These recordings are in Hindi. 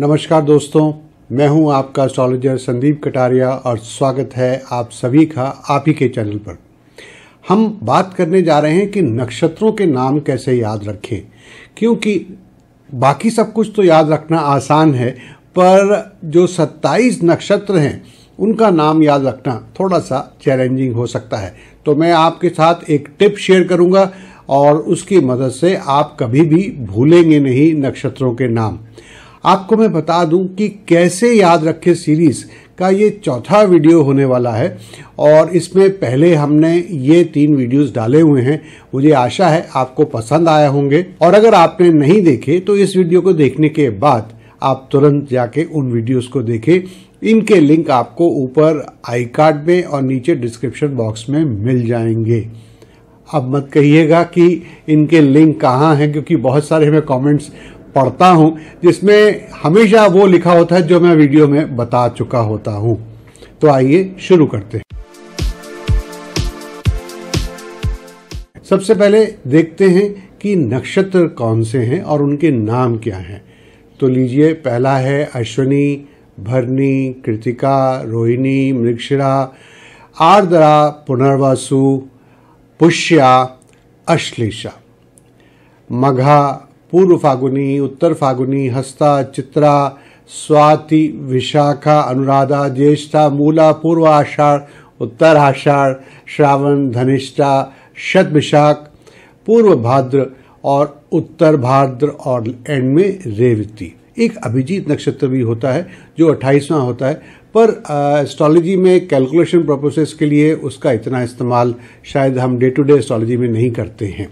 नमस्कार दोस्तों मैं हूं आपका एस्ट्रोलॉजर संदीप कटारिया और स्वागत है आप सभी का आप ही के चैनल पर हम बात करने जा रहे हैं कि नक्षत्रों के नाम कैसे याद रखें क्योंकि बाकी सब कुछ तो याद रखना आसान है पर जो 27 नक्षत्र हैं उनका नाम याद रखना थोड़ा सा चैलेंजिंग हो सकता है तो मैं आपके साथ एक टिप शेयर करूंगा और उसकी मदद से आप कभी भी भूलेंगे नहीं नक्षत्रों के नाम आपको मैं बता दूं कि कैसे याद रखे सीरीज़ का ये चौथा वीडियो होने वाला है और इसमें पहले हमने ये तीन वीडियोस डाले हुए हैं मुझे आशा है आपको पसंद आया होंगे और अगर आपने नहीं देखे तो इस वीडियो को देखने के बाद आप तुरंत जाके उन वीडियोस को देखें इनके लिंक आपको ऊपर आई कार्ड में और नीचे डिस्क्रिप्शन बॉक्स में मिल जाएंगे अब मत कहिएगा कि इनके लिंक कहाँ हैं क्योंकि बहुत सारे हमें कमेंट्स पढ़ता हूं जिसमें हमेशा वो लिखा होता है जो मैं वीडियो में बता चुका होता हूं तो आइए शुरू करते हैं सबसे पहले देखते हैं कि नक्षत्र कौन से हैं और उनके नाम क्या हैं तो लीजिए पहला है अश्वनी भरनी कृतिका रोहिणी मृक्षरा आर्द्रा पुनर्वासु पुष्या अश्लेषा मघा पूर्व फागुनी उत्तर फागुनी हस्ता चित्रा स्वाति विशाखा अनुराधा ज्येष्ठा मूला पूर्व आषाढ़ उत्तर आषाढ़ श्रावण धनिष्ठा विशाख पूर्व भाद्र और उत्तर भाद्र और एंड में रेवती एक अभिजीत नक्षत्र भी होता है जो अट्ठाईसवां होता है पर एस्ट्रोलॉजी में कैलकुलेशन प्रोपोसेस के लिए उसका इतना इस्तेमाल शायद हम डे टू डे एस्ट्रोलॉजी में नहीं करते हैं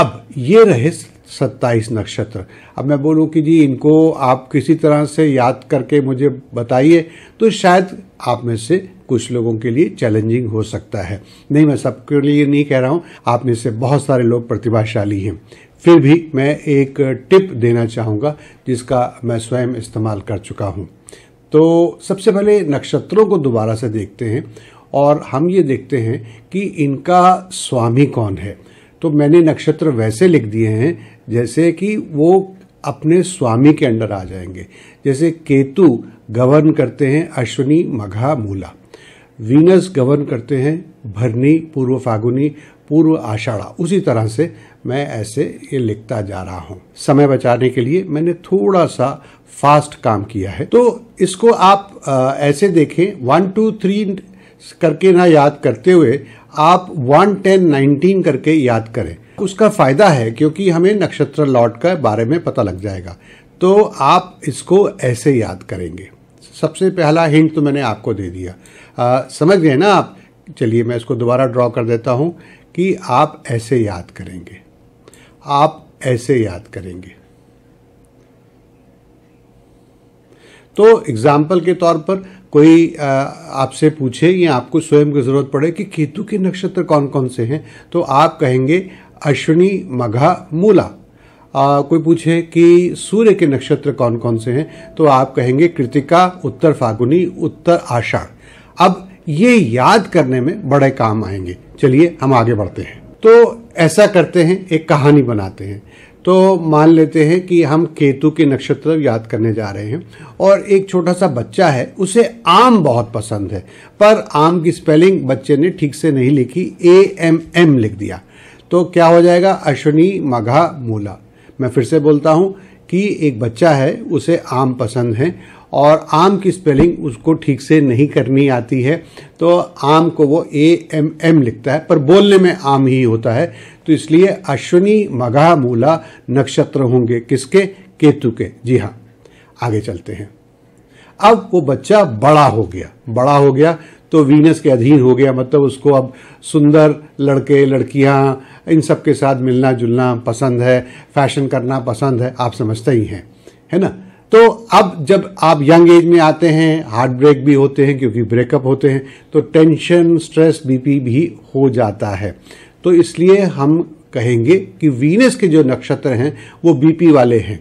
अब ये रहस्य सत्ताईस नक्षत्र अब मैं बोलूं कि जी इनको आप किसी तरह से याद करके मुझे बताइए तो शायद आप में से कुछ लोगों के लिए चैलेंजिंग हो सकता है नहीं मैं सबके लिए नहीं कह रहा हूँ आप में से बहुत सारे लोग प्रतिभाशाली हैं फिर भी मैं एक टिप देना चाहूंगा जिसका मैं स्वयं इस्तेमाल कर चुका हूं तो सबसे पहले नक्षत्रों को दोबारा से देखते हैं और हम ये देखते हैं कि इनका स्वामी कौन है तो मैंने नक्षत्र वैसे लिख दिए हैं जैसे कि वो अपने स्वामी के अंडर आ जाएंगे जैसे केतु गवर्न करते हैं अश्विनी मघा मूला वीनस गवर्न करते हैं भरनी पूर्व फागुनी पूर्व आषाढ़ा उसी तरह से मैं ऐसे ये लिखता जा रहा हूँ समय बचाने के लिए मैंने थोड़ा सा फास्ट काम किया है तो इसको आप आ, ऐसे देखें वन टू थ्री करके ना याद करते हुए आप वन टेन नाइनटीन करके याद करें उसका फ़ायदा है क्योंकि हमें नक्षत्र लॉट का बारे में पता लग जाएगा तो आप इसको ऐसे याद करेंगे सबसे पहला हिंट तो मैंने आपको दे दिया आ, समझ गए ना आप चलिए मैं इसको दोबारा ड्रॉ कर देता हूँ कि आप ऐसे याद करेंगे आप ऐसे याद करेंगे तो एग्ज़ाम्पल के तौर पर कोई आपसे पूछे या आपको स्वयं की जरूरत पड़े कि केतु के नक्षत्र कौन कौन से हैं तो आप कहेंगे अश्विनी मघा मूला आ, कोई पूछे कि सूर्य के नक्षत्र कौन कौन से हैं तो आप कहेंगे कृतिका उत्तर फागुनी उत्तर आषाढ़ अब ये याद करने में बड़े काम आएंगे चलिए हम आगे बढ़ते हैं तो ऐसा करते हैं एक कहानी बनाते हैं तो मान लेते हैं कि हम केतु के नक्षत्र याद करने जा रहे हैं और एक छोटा सा बच्चा है उसे आम बहुत पसंद है पर आम की स्पेलिंग बच्चे ने ठीक से नहीं लिखी ए एम एम लिख दिया तो क्या हो जाएगा अश्विनी मघा मूला मैं फिर से बोलता हूँ कि एक बच्चा है उसे आम पसंद है और आम की स्पेलिंग उसको ठीक से नहीं करनी आती है तो आम को वो ए एम एम लिखता है पर बोलने में आम ही होता है तो इसलिए अश्विनी मघा मूला नक्षत्र होंगे किसके केतु के जी हाँ आगे चलते हैं अब वो बच्चा बड़ा हो गया बड़ा हो गया तो वीनस के अधीन हो गया मतलब उसको अब सुंदर लड़के लड़कियां इन सब के साथ मिलना जुलना पसंद है फैशन करना पसंद है आप समझते ही हैं है ना तो अब जब आप यंग एज में आते हैं हार्ट ब्रेक भी होते हैं क्योंकि ब्रेकअप होते हैं तो टेंशन स्ट्रेस बीपी भी हो जाता है तो इसलिए हम कहेंगे कि वीनस के जो नक्षत्र हैं वो बीपी वाले हैं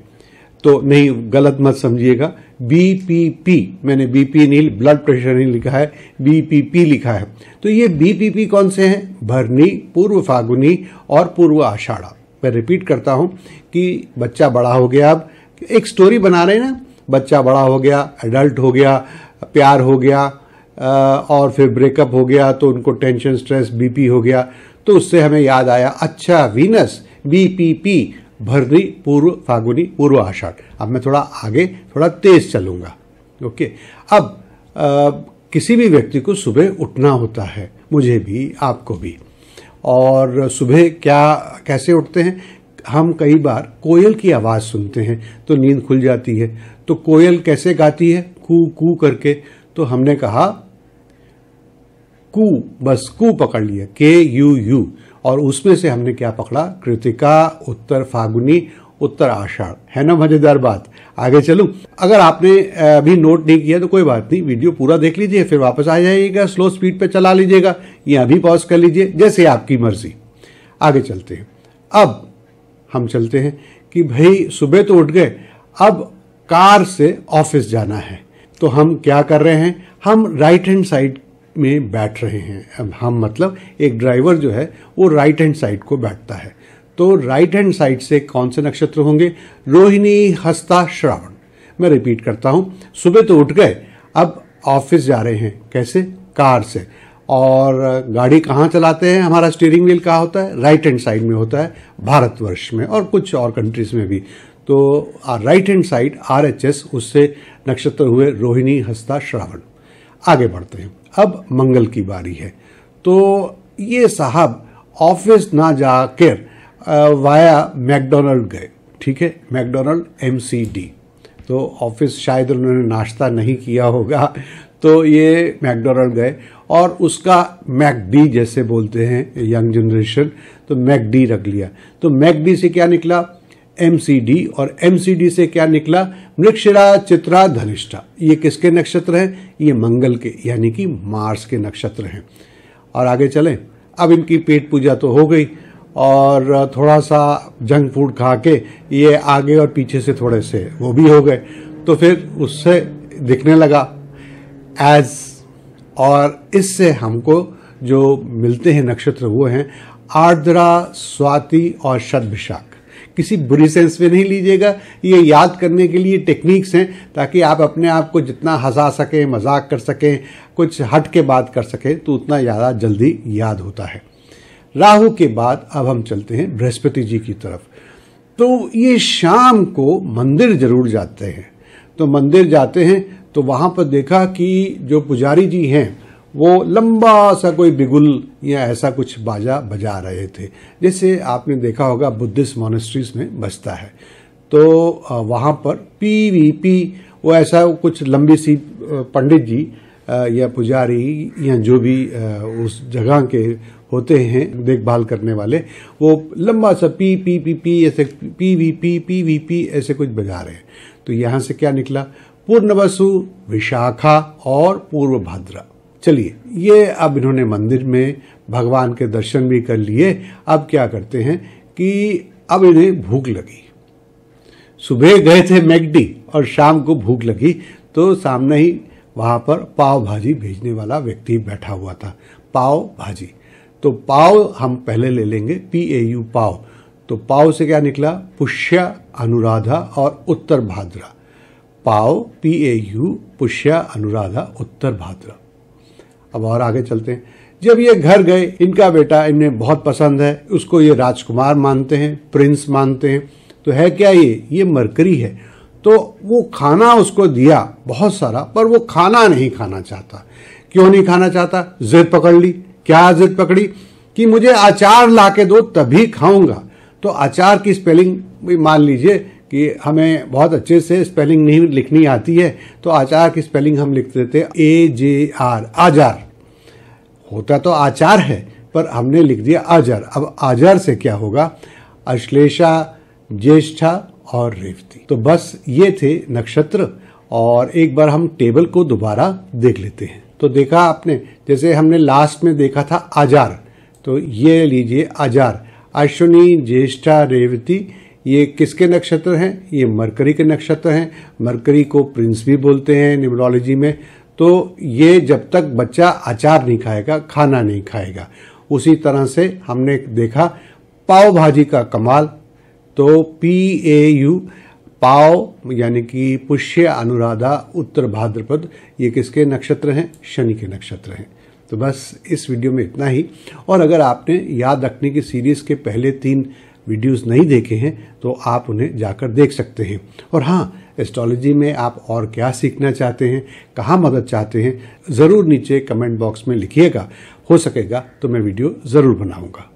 तो नहीं गलत मत समझिएगा बीपीपी मैंने बीपी नहीं ब्लड प्रेशर नहीं लिखा है बीपीपी लिखा है तो ये बीपीपी कौन से हैं भरनी पूर्व फागुनी और पूर्व आषाढ़ा मैं रिपीट करता हूँ कि बच्चा बड़ा हो गया अब एक स्टोरी बना रहे ना बच्चा बड़ा हो गया एडल्ट हो गया प्यार हो गया और फिर ब्रेकअप हो गया तो उनको टेंशन स्ट्रेस बीपी हो गया तो उससे हमें याद आया अच्छा वीनस बी पी पी भरनी पूर्व फागुनी पूर्व आषाढ़ अब मैं थोड़ा आगे थोड़ा तेज चलूँगा ओके अब आ, किसी भी व्यक्ति को सुबह उठना होता है मुझे भी आपको भी और सुबह क्या कैसे उठते हैं हम कई बार कोयल की आवाज़ सुनते हैं तो नींद खुल जाती है तो कोयल कैसे गाती है कू कू करके तो हमने कहा कू बस कू पकड़ लिया के यू यू और उसमें से हमने क्या पकड़ा कृतिका उत्तर फागुनी उत्तर आषाढ़ है ना मजेदार बात आगे चलू अगर आपने अभी नोट नहीं किया तो कोई बात नहीं वीडियो पूरा देख लीजिए फिर वापस आ जाइएगा स्लो स्पीड पे चला लीजिएगा या अभी पॉज कर लीजिए जैसे आपकी मर्जी आगे चलते हैं अब हम चलते हैं कि भाई सुबह तो उठ गए अब कार से ऑफिस जाना है तो हम क्या कर रहे हैं हम राइट हैंड साइड में बैठ रहे हैं अब हम मतलब एक ड्राइवर जो है वो राइट हैंड साइड को बैठता है तो राइट हैंड साइड से कौन से नक्षत्र होंगे रोहिणी हस्ता श्रावण मैं रिपीट करता हूँ सुबह तो उठ गए अब ऑफिस जा रहे हैं कैसे कार से और गाड़ी कहाँ चलाते हैं हमारा स्टीयरिंग व्हील कहाँ होता है राइट हैंड साइड में होता है भारतवर्ष में और कुछ और कंट्रीज में भी तो right hand side R H S उससे नक्षत्र हुए रोहिणी हस्ता श्रावण आगे बढ़ते हैं अब मंगल की बारी है तो ये साहब ऑफिस ना जाकर वाया मैकडोनल्ड गए ठीक है मैकडोनल्ड एम सी डी तो ऑफिस शायद उन्होंने नाश्ता नहीं किया होगा तो ये मैकडोनल्ड गए और उसका मैकडी जैसे बोलते हैं यंग जनरेशन तो मैकडी रख लिया तो मैकडी से क्या निकला एमसीडी और एमसीडी से क्या निकला मृक्षरा चित्रा धनिष्ठा ये किसके नक्षत्र हैं ये मंगल के यानी कि मार्स के नक्षत्र हैं और आगे चलें अब इनकी पेट पूजा तो हो गई और थोड़ा सा जंक फूड खा के ये आगे और पीछे से थोड़े से वो भी हो गए तो फिर उससे दिखने लगा एज और इससे हमको जो मिलते हैं नक्षत्र वो हैं आर्द्रा स्वाति और शतभिशाक किसी बुरी सेंस में नहीं लीजिएगा ये याद करने के लिए टेक्निक्स हैं ताकि आप अपने आप को जितना हंसा सकें मजाक कर सकें कुछ हट के बात कर सकें तो उतना ज़्यादा जल्दी याद होता है राहु के बाद अब हम चलते हैं बृहस्पति जी की तरफ तो ये शाम को मंदिर जरूर जाते हैं तो मंदिर जाते हैं तो वहाँ पर देखा कि जो पुजारी जी हैं वो लंबा सा कोई बिगुल या ऐसा कुछ बाजा बजा रहे थे जैसे आपने देखा होगा बुद्धिस्ट मोनेस्ट्रीज में बजता है तो वहाँ पर पी वी पी वो ऐसा कुछ लंबी सी पंडित जी या पुजारी या जो भी उस जगह के होते हैं देखभाल करने वाले वो लंबा सा पी पी पी पी ऐसे P V P P V P ऐसे कुछ बजा रहे हैं तो यहाँ से क्या निकला पूर्णवसु विशाखा और पूर्व भद्रा चलिए ये अब इन्होंने मंदिर में भगवान के दर्शन भी कर लिए अब क्या करते हैं कि अब इन्हें भूख लगी सुबह गए थे मैगडी और शाम को भूख लगी तो सामने ही वहां पर पाव भाजी भेजने वाला व्यक्ति बैठा हुआ था पाव भाजी तो पाव हम पहले ले लेंगे पी ए यू पाव तो पाव से क्या निकला पुष्य अनुराधा और उत्तर भाद्रा पाओ पी ए यू पुष्या अनुराधा उत्तर भाद्रा अब और आगे चलते हैं जब ये घर गए इनका बेटा इन्हें बहुत पसंद है उसको ये राजकुमार मानते हैं प्रिंस मानते हैं तो है क्या ये ये मरकरी है तो वो खाना उसको दिया बहुत सारा पर वो खाना नहीं खाना चाहता क्यों नहीं खाना चाहता जिद पकड़ ली क्या जिद पकड़ी कि मुझे अचार ला के दो तभी खाऊंगा तो अचार की स्पेलिंग मान लीजिए कि हमें बहुत अच्छे से स्पेलिंग नहीं लिखनी आती है तो आचार की स्पेलिंग हम लिख देते ए जे आर आजार होता तो आचार है पर हमने लिख दिया आजार अब आजार से क्या होगा अश्लेषा ज्येष्ठा और रेवती तो बस ये थे नक्षत्र और एक बार हम टेबल को दोबारा देख लेते हैं तो देखा आपने जैसे हमने लास्ट में देखा था आजार तो ये लीजिए आजार अश्विनी ज्येष्ठा रेवती ये किसके नक्षत्र हैं ये मरकरी के नक्षत्र हैं मरकरी को प्रिंस भी बोलते हैं न्यूमरोलॉजी में तो ये जब तक बच्चा अचार नहीं खाएगा खाना नहीं खाएगा उसी तरह से हमने देखा पाव भाजी का कमाल तो पी ए यू पाव यानी कि पुष्य अनुराधा उत्तर भाद्रपद ये किसके नक्षत्र हैं शनि के नक्षत्र हैं तो बस इस वीडियो में इतना ही और अगर आपने याद रखने की सीरीज़ के पहले तीन वीडियोस नहीं देखे हैं तो आप उन्हें जाकर देख सकते हैं और हाँ एस्ट्रोलॉजी में आप और क्या सीखना चाहते हैं कहाँ मदद चाहते हैं ज़रूर नीचे कमेंट बॉक्स में लिखिएगा हो सकेगा तो मैं वीडियो ज़रूर बनाऊँगा